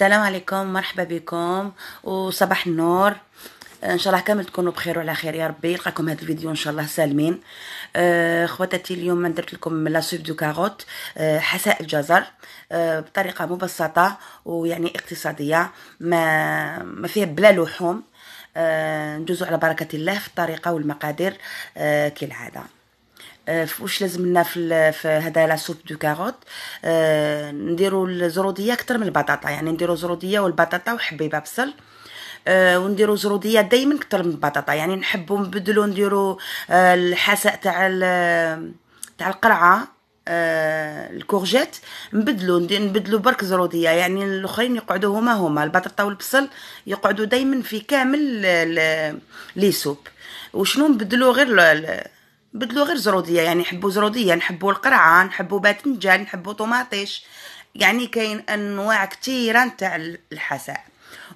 السلام عليكم مرحبا بكم وصباح النور ان شاء الله كامل تكونوا بخير وعلى خير يا ربي يلقاكم هذا الفيديو ان شاء الله سالمين اخواتي آه، خواتاتي اليوم درت لكم لا سوب دو كاروت آه، حساء الجزر آه، بطريقه مبسطه ويعني اقتصاديه ما ما فيها بلا لحوم ندوزو على بركه الله في الطريقه والمقادير كالعاده آه، واش لازمنا في في هذا لا سوب دو كاروت آه، نديرو الزروديه اكثر من البطاطا يعني نديرو زروديه والبطاطا وحبيبه بصل آه ونديرو زروديه دائما اكثر من البطاطا يعني نحبو نبدلو نديرو آه، الحساء تاع تاع القرعه الكورجيت نبدلو نبدلو برك زروديه يعني الاخرين يقعدوا هما هما البطاطا والبصل يقعدوا دائما في كامل لي سوب وشنو نبدلو غير بدلو غير زروديه يعني نحبو زروديه نحبوا القرعه نحبوا باذنجان نحبوا طماطيش يعني كاين انواع كثيره نتاع الحساء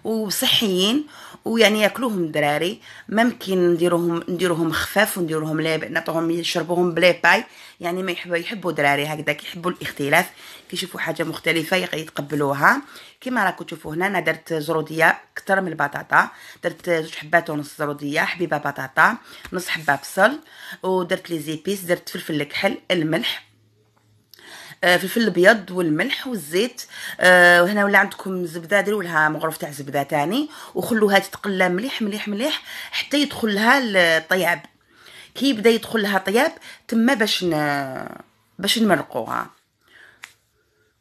وصحيين ويعني ياكلوهم الدراري ممكن نديروهم نديروهم خفاف ونديروهم لا نعطوهم يشربوهم بلا باي يعني ما يحبوا يحبوا دراري هكذا كيحبوا الاختلاف كيشوفوا حاجه مختلفه يتقبلوها كما راكم تشوفوا هنا انا درت زروديه اكثر من البطاطا درت جوج حبات ونص زروديه حبيبه بطاطا نص حبه بصل ودرت لي زيبيس درت فلفل الكحل الملح آه، فلفل الابيض والملح والزيت آه، وهنا ولا عندكم زبده ديروا لها مغرف تاع زبده تاني وخلوها تتقلى مليح مليح مليح حتى يدخل لها الطياب كي يبدا يدخل لها طياب تما باش ن... باش نمرقوها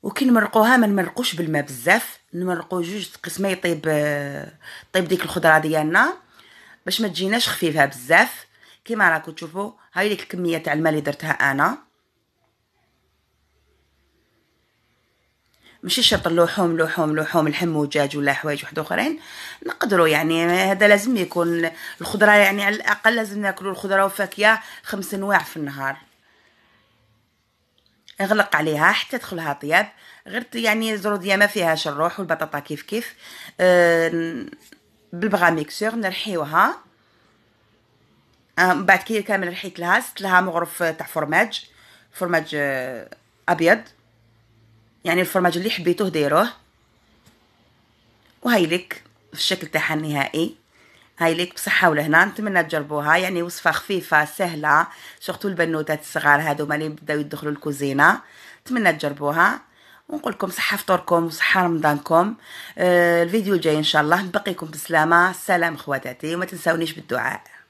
وكي نمرقوها ما نمرقوش بالماء بزاف نمرقو جوج قسمه يطيب آه، طيب ديك الخضره ديالنا باش ما تجيناش خفيفه بزاف كيما راكم تشوفوا هاي ديك الكميه تاع الماء اللي درتها انا ماشي شرط اللحوم لحوم لحوم الحم ودجاج ولا حوايج واحد اخرين نقدروا يعني هذا لازم يكون الخضره يعني على الاقل لازم ناكلوا الخضره وفاكهه خمس انواع في النهار اغلق عليها حتى تدخلها طياب غير يعني الزروديا ما فيهاش الروح والبطاطا كيف كيف أه بالبغا ميكسور نرحيوها أه بعد كي كامل رحيت لها ست لها مغرف تاع فرماج فرماج آه، ابيض يعني الفرماج اللي حبيتوه ديروه وهاي لك الشكل تاعها النهائي هاي ليك بصحة ولهنا نتمنى تجربوها يعني وصفة خفيفة سهلة سورتو البنوتات الصغار هادو مالي بداو يدخلوا الكوزينة نتمنى تجربوها ونقول لكم صحة فطوركم وصحة رمضانكم آه الفيديو الجاي ان شاء الله نبقيكم بسلامة سلام خواتاتي وما تنساونيش بالدعاء